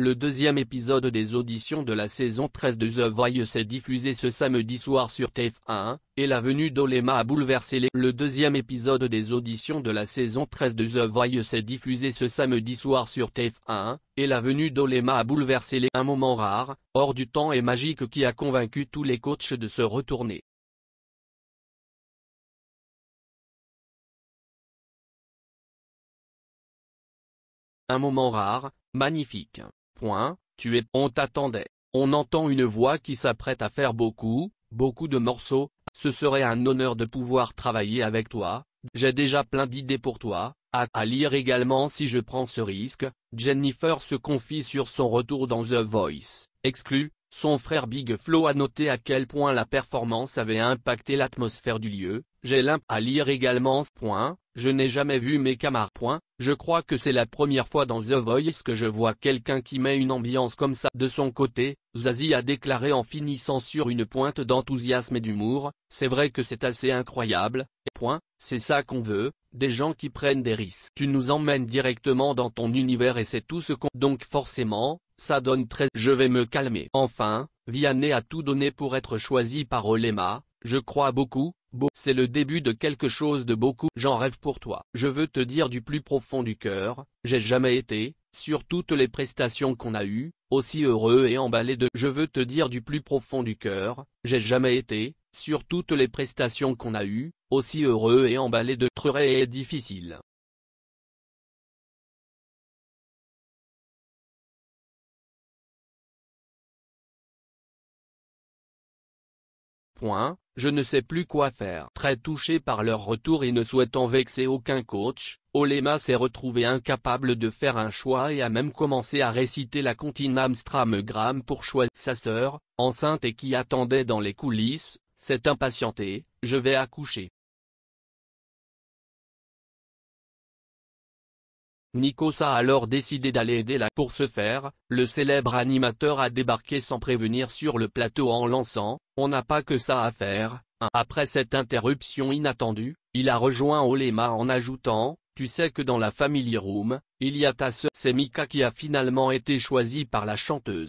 Le deuxième épisode des auditions de la saison 13 de The Voice s'est diffusé ce samedi soir sur TF1, et la venue d'Olema a bouleversé les... Le deuxième épisode des auditions de la saison 13 de The Voice s'est diffusé ce samedi soir sur TF1, et la venue d'Olema a bouleversé les... Un moment rare, hors du temps et magique qui a convaincu tous les coachs de se retourner. Un moment rare, magnifique. Point, tu es, on t'attendait. On entend une voix qui s'apprête à faire beaucoup, beaucoup de morceaux, ce serait un honneur de pouvoir travailler avec toi, j'ai déjà plein d'idées pour toi, à, à, lire également si je prends ce risque, Jennifer se confie sur son retour dans The Voice, exclu, son frère Big Flo a noté à quel point la performance avait impacté l'atmosphère du lieu, j'ai l'imp à lire également ce point, je n'ai jamais vu mes camarades. Point, je crois que c'est la première fois dans The Voice que je vois quelqu'un qui met une ambiance comme ça. De son côté, Zazie a déclaré en finissant sur une pointe d'enthousiasme et d'humour, c'est vrai que c'est assez incroyable, et point, c'est ça qu'on veut, des gens qui prennent des risques. Tu nous emmènes directement dans ton univers et c'est tout ce qu'on... Donc forcément, ça donne très je vais me calmer. Enfin, Vianney a tout donné pour être choisi par Olema, je crois beaucoup, beau. C'est le début de quelque chose de beaucoup. J'en rêve pour toi. Je veux te dire du plus profond du cœur, j'ai jamais été, sur toutes les prestations qu'on a eues, aussi heureux et emballé de je veux te dire du plus profond du cœur, j'ai jamais été, sur toutes les prestations qu'on a eues, aussi heureux et emballé de très difficile. Point, je ne sais plus quoi faire. Très touché par leur retour et ne souhaitant vexer aucun coach, Olema s'est retrouvé incapable de faire un choix et a même commencé à réciter la comptine Gram pour choisir sa sœur, enceinte et qui attendait dans les coulisses, s'est impatienté, je vais accoucher. Nikos a alors décidé d'aller aider la pour ce faire, le célèbre animateur a débarqué sans prévenir sur le plateau en lançant « On n'a pas que ça à faire Après cette interruption inattendue, il a rejoint Olema en ajoutant « Tu sais que dans la Family Room, il y a ta sœur ». C'est Mika qui a finalement été choisie par la chanteuse.